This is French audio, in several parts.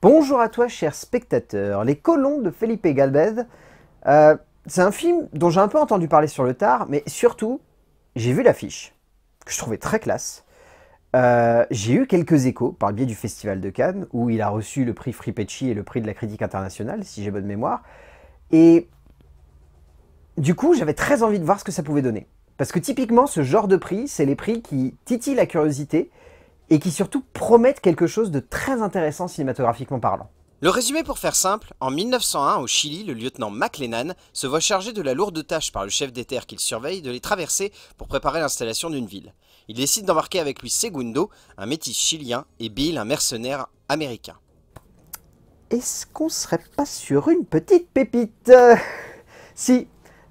Bonjour à toi, chers spectateurs. Les colons de Felipe Galvez. Euh, c'est un film dont j'ai un peu entendu parler sur le tard, mais surtout, j'ai vu l'affiche, que je trouvais très classe. Euh, j'ai eu quelques échos par le biais du Festival de Cannes, où il a reçu le prix Fripecci et le prix de la critique internationale, si j'ai bonne mémoire. Et du coup, j'avais très envie de voir ce que ça pouvait donner. Parce que typiquement, ce genre de prix, c'est les prix qui titillent la curiosité, et qui surtout promettent quelque chose de très intéressant cinématographiquement parlant. Le résumé pour faire simple, en 1901 au Chili, le lieutenant McLennan se voit chargé de la lourde tâche par le chef des terres qu'il surveille de les traverser pour préparer l'installation d'une ville. Il décide d'embarquer avec lui Segundo, un métis chilien, et Bill, un mercenaire américain. Est-ce qu'on serait pas sur une petite pépite Si,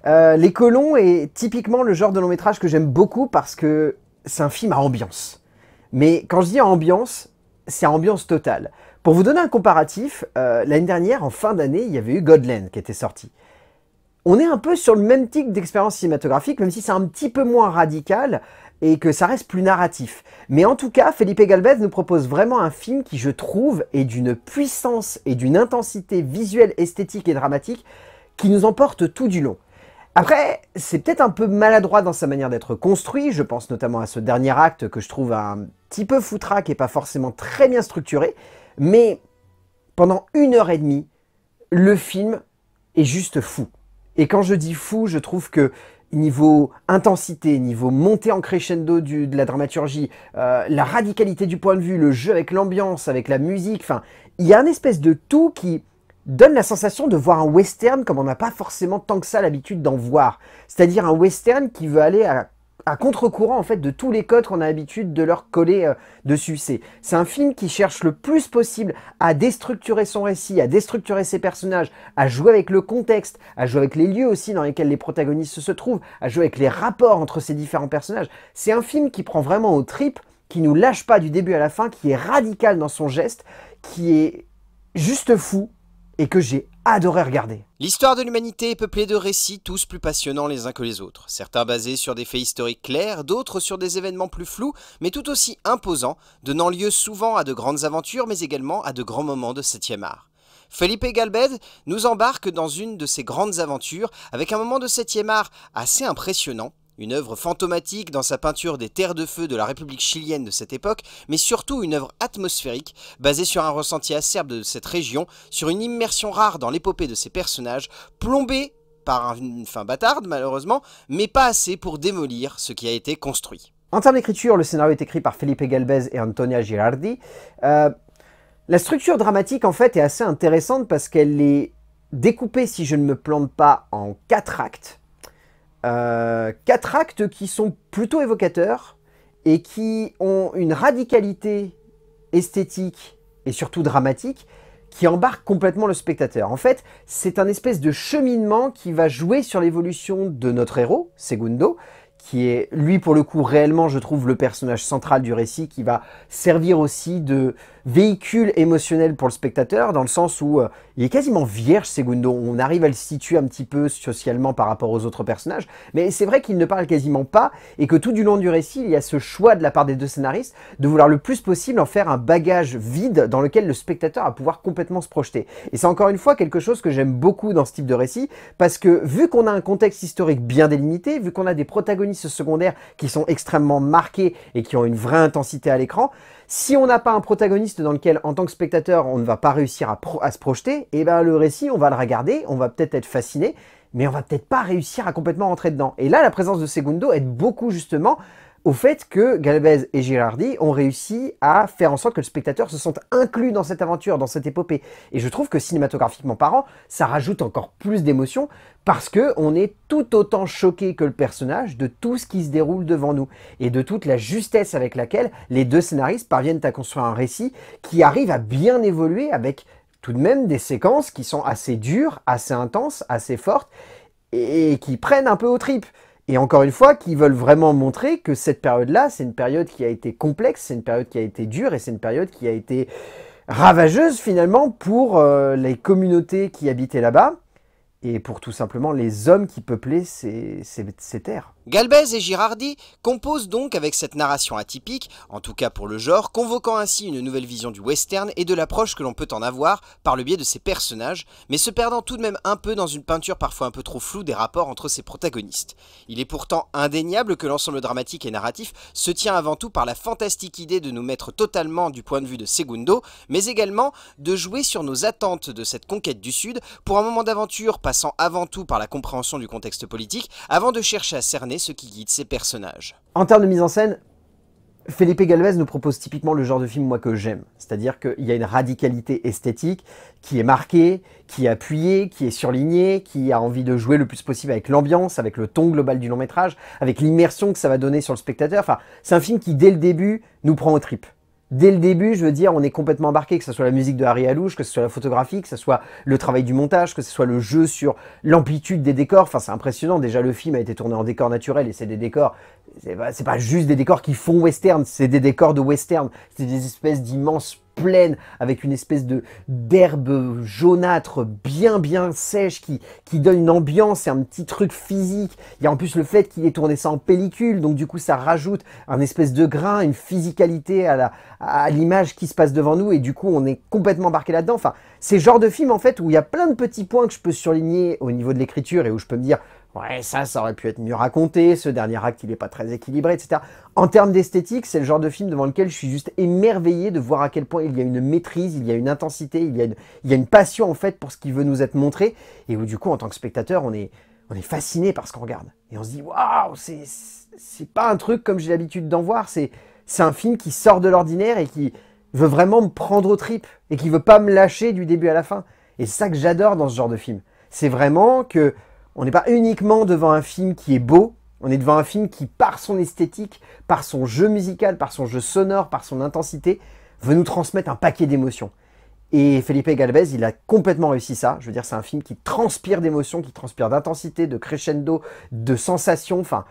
euh, Les colons est typiquement le genre de long métrage que j'aime beaucoup parce que c'est un film à ambiance. Mais quand je dis ambiance, c'est ambiance totale. Pour vous donner un comparatif, euh, l'année dernière, en fin d'année, il y avait eu Godland qui était sorti. On est un peu sur le même type d'expérience cinématographique, même si c'est un petit peu moins radical et que ça reste plus narratif. Mais en tout cas, Felipe Galvez nous propose vraiment un film qui, je trouve, est d'une puissance et d'une intensité visuelle, esthétique et dramatique qui nous emporte tout du long. Après, c'est peut-être un peu maladroit dans sa manière d'être construit, je pense notamment à ce dernier acte que je trouve un petit peu foutraque et pas forcément très bien structuré, mais pendant une heure et demie, le film est juste fou. Et quand je dis fou, je trouve que niveau intensité, niveau montée en crescendo du, de la dramaturgie, euh, la radicalité du point de vue, le jeu avec l'ambiance, avec la musique, enfin, il y a un espèce de tout qui donne la sensation de voir un western comme on n'a pas forcément tant que ça l'habitude d'en voir. C'est-à-dire un western qui veut aller à, contre-courant en fait de tous les codes qu'on a l'habitude de leur coller euh, dessus. C'est un film qui cherche le plus possible à déstructurer son récit, à déstructurer ses personnages, à jouer avec le contexte, à jouer avec les lieux aussi dans lesquels les protagonistes se trouvent, à jouer avec les rapports entre ces différents personnages. C'est un film qui prend vraiment aux tripes, qui nous lâche pas du début à la fin, qui est radical dans son geste, qui est juste fou, et que j'ai adoré regarder. L'histoire de l'humanité est peuplée de récits tous plus passionnants les uns que les autres, certains basés sur des faits historiques clairs, d'autres sur des événements plus flous, mais tout aussi imposants, donnant lieu souvent à de grandes aventures, mais également à de grands moments de 7 art. Felipe Galbed nous embarque dans une de ces grandes aventures, avec un moment de 7 art assez impressionnant, une œuvre fantomatique dans sa peinture des terres de feu de la République chilienne de cette époque, mais surtout une œuvre atmosphérique, basée sur un ressenti acerbe de cette région, sur une immersion rare dans l'épopée de ses personnages, plombée par une fin bâtarde malheureusement, mais pas assez pour démolir ce qui a été construit. En termes d'écriture, le scénario est écrit par Felipe Galvez et Antonia Girardi. Euh, la structure dramatique en fait est assez intéressante parce qu'elle est découpée, si je ne me plante pas, en quatre actes euh, quatre actes qui sont plutôt évocateurs et qui ont une radicalité esthétique et surtout dramatique qui embarque complètement le spectateur. En fait, c'est un espèce de cheminement qui va jouer sur l'évolution de notre héros, Segundo, qui est, lui, pour le coup, réellement, je trouve, le personnage central du récit, qui va servir aussi de, véhicule émotionnel pour le spectateur, dans le sens où euh, il est quasiment vierge, Segundo. On arrive à le situer un petit peu socialement par rapport aux autres personnages, mais c'est vrai qu'il ne parle quasiment pas, et que tout du long du récit, il y a ce choix de la part des deux scénaristes de vouloir le plus possible en faire un bagage vide dans lequel le spectateur va pouvoir complètement se projeter. Et c'est encore une fois quelque chose que j'aime beaucoup dans ce type de récit, parce que vu qu'on a un contexte historique bien délimité, vu qu'on a des protagonistes secondaires qui sont extrêmement marqués et qui ont une vraie intensité à l'écran, si on n'a pas un protagoniste dans lequel, en tant que spectateur, on ne va pas réussir à, se projeter, et eh ben le récit, on va le regarder, on va peut-être être fasciné, mais on va peut-être pas réussir à complètement rentrer dedans. Et là, la présence de Segundo aide beaucoup justement au fait que Galvez et Girardi ont réussi à faire en sorte que le spectateur se sente inclus dans cette aventure, dans cette épopée. Et je trouve que cinématographiquement parlant, ça rajoute encore plus d'émotion parce que on est tout autant choqué que le personnage de tout ce qui se déroule devant nous et de toute la justesse avec laquelle les deux scénaristes parviennent à construire un récit qui arrive à bien évoluer avec tout de même des séquences qui sont assez dures, assez intenses, assez fortes et qui prennent un peu aux tripes. Et encore une fois, qui veulent vraiment montrer que cette période-là, c'est une période qui a été complexe, c'est une période qui a été dure et c'est une période qui a été ravageuse finalement pour euh, les communautés qui habitaient là-bas et pour tout simplement les hommes qui peuplaient ces terres. Galvez et Girardi composent donc avec cette narration atypique, en tout cas pour le genre, convoquant ainsi une nouvelle vision du western et de l'approche que l'on peut en avoir par le biais de ses personnages, mais se perdant tout de même un peu dans une peinture parfois un peu trop floue des rapports entre ses protagonistes. Il est pourtant indéniable que l'ensemble dramatique et narratif se tient avant tout par la fantastique idée de nous mettre totalement du point de vue de Segundo, mais également de jouer sur nos attentes de cette conquête du Sud pour un moment d'aventure passant avant tout par la compréhension du contexte politique, avant de chercher à cerner ce qui guide ses personnages. En termes de mise en scène, Felipe Galvez nous propose typiquement le genre de film moi que j'aime, c'est-à-dire qu'il y a une radicalité esthétique qui est marquée, qui est appuyée, qui est surlignée, qui a envie de jouer le plus possible avec l'ambiance, avec le ton global du long métrage, avec l'immersion que ça va donner sur le spectateur. c'est un film qui dès le début nous prend aux tripes dès le début, je veux dire, on est complètement embarqué, que ce soit la musique de Harry Alouche, que ce soit la photographie, que ce soit le travail du montage, que ce soit le jeu sur l'amplitude des décors. Enfin, c'est impressionnant. Déjà, le film a été tourné en décor naturel et c'est des décors. C'est pas, pas, juste des décors qui font western, c'est des décors de western. C'est des espèces d'immenses pleine, avec une espèce de d'herbe jaunâtre bien bien sèche qui, qui donne une ambiance et un petit truc physique. Il y a en plus le fait qu'il est tourné ça en pellicule, donc du coup ça rajoute un espèce de grain, une physicalité à la à l'image qui se passe devant nous et du coup on est complètement embarqué là-dedans. Enfin, c'est genre de film en fait où il y a plein de petits points que je peux surligner au niveau de l'écriture et où je peux me dire ouais, ça, ça aurait pu être mieux raconté, ce dernier acte, il n'est pas très équilibré, etc. En termes d'esthétique, c'est le genre de film devant lequel je suis juste émerveillé de voir à quel point il y a une maîtrise, il y a une intensité, il y a une, passion, en fait, pour ce qui veut nous être montré, et où, du coup, en tant que spectateur, on est, on fasciné par ce qu'on regarde. Et on se dit, waouh, c'est, c'est pas un truc comme j'ai l'habitude d'en voir, c'est, c'est un film qui sort de l'ordinaire et qui veut vraiment me prendre aux tripes, et qui veut pas me lâcher du début à la fin. Et c'est ça que j'adore dans ce genre de film. C'est vraiment que on n'est pas uniquement devant un film qui est beau, on est devant un film qui, par son esthétique, par son jeu musical, par son jeu sonore, par son intensité, veut nous transmettre un paquet d'émotions. Et Felipe Galvez, il a complètement réussi ça. Je veux dire, c'est un film qui transpire d'émotions, qui transpire d'intensité, de crescendo, de sensations. Enfin,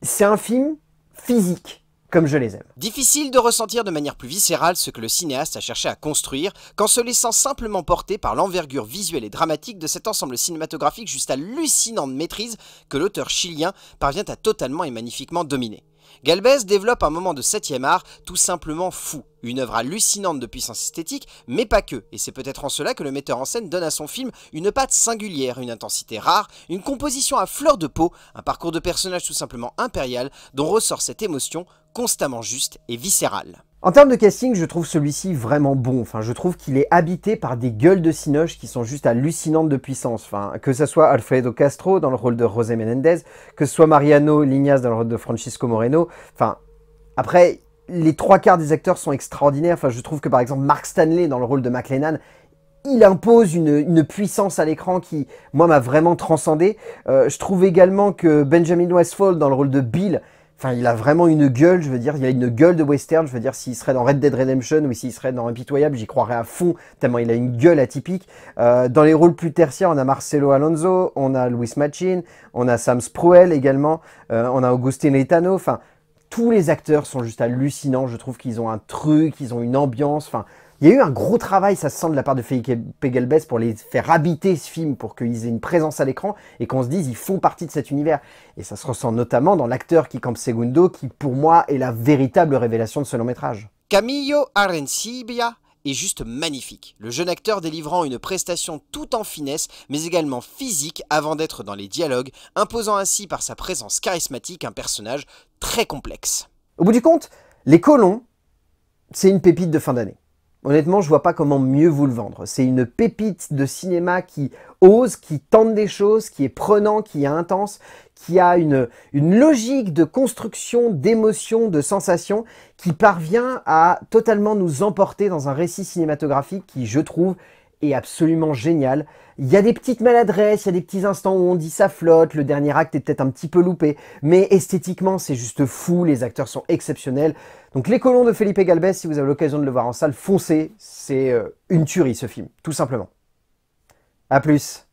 c'est un film physique comme je les aime. Difficile de ressentir de manière plus viscérale ce que le cinéaste a cherché à construire, qu'en se laissant simplement porter par l'envergure visuelle et dramatique de cet ensemble cinématographique juste hallucinante maîtrise que l'auteur chilien parvient à totalement et magnifiquement dominer. Galvez développe un moment de septième art tout simplement fou, une œuvre hallucinante de puissance esthétique, mais pas que, et c'est peut-être en cela que le metteur en scène donne à son film une patte singulière, une intensité rare, une composition à fleur de peau, un parcours de personnage tout simplement impérial dont ressort cette émotion constamment juste et viscéral. En termes de casting, je trouve celui-ci vraiment bon. Enfin, je trouve qu'il est habité par des gueules de cinoches qui sont juste hallucinantes de puissance. Enfin, que ce soit Alfredo Castro dans le rôle de José Menendez, que ce soit Mariano Lignas dans le rôle de Francisco Moreno. Enfin, après, les trois quarts des acteurs sont extraordinaires. Enfin, je trouve que par exemple Mark Stanley dans le rôle de McLennan il impose une, puissance à l'écran qui, moi, m'a vraiment transcendé. Euh, je trouve également que Benjamin Westfall, dans le rôle de Bill, Enfin, il a vraiment une gueule, je veux dire, il a une gueule de western, je veux dire, s'il serait dans Red Dead Redemption ou s'il serait dans Impitoyable, j'y croirais à fond, tellement il a une gueule atypique. Euh, dans les rôles plus tertiaires, on a Marcelo Alonso, on a Louis Machin, on a Sam Spruell également, euh, on a Augustin Letano, enfin, tous les acteurs sont juste hallucinants, je trouve qu'ils ont un truc, ils ont une ambiance, enfin, il y a eu un gros travail, ça se sent de la part de Félix Pegelbès, pour les faire habiter ce film, pour qu'ils aient une présence à l'écran et qu'on se dise ils font partie de cet univers. Et ça se ressent notamment dans l'acteur qui campe Segundo, qui pour moi est la véritable révélation de ce long métrage. Camillo Arencibia est juste magnifique. Le jeune acteur délivrant une prestation tout en finesse, mais également physique avant d'être dans les dialogues, imposant ainsi par sa présence charismatique un personnage très complexe. Au bout du compte, Les Colons, c'est une pépite de fin d'année. Honnêtement, je vois pas comment mieux vous le vendre. C'est une pépite de cinéma qui ose, qui tente des choses, qui est prenant, qui est intense, qui a une, une logique de construction, d'émotion, de sensation, qui parvient à totalement nous emporter dans un récit cinématographique qui, je trouve, est absolument génial. Il y a des petites maladresses, il y a des petits instants où on dit ça flotte, le dernier acte est peut-être un petit peu loupé, mais esthétiquement c'est juste fou, les acteurs sont exceptionnels. Donc Les Colons de Felipe Galbès, si vous avez l'occasion de le voir en salle, foncez, c'est euh, une tuerie ce film, tout simplement. A plus